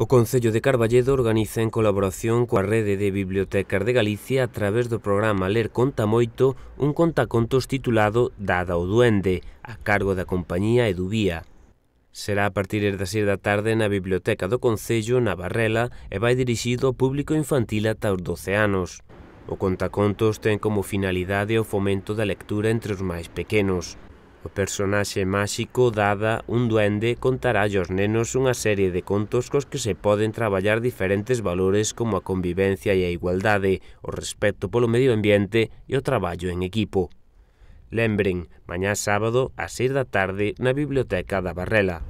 O Concello de Carballedo organiza en colaboración coa Rede de Bibliotecas de Galicia a través do programa Ler Conta Moito un contacontos titulado Dada o Duende, a cargo da compañía Edubía. Será a partir das 6 da tarde na Biblioteca do Concello, na Barrela, e vai dirixido ao público infantil ata os 12 anos. O contacontos ten como finalidade o fomento da lectura entre os máis pequenos. O personaxe máxico Dada, un duende, contará aos nenos unha serie de contos cos que se poden traballar diferentes valores como a convivencia e a igualdade, o respecto polo medio ambiente e o traballo en equipo. Lembren, mañá sábado, a 6 da tarde, na Biblioteca da Barrela.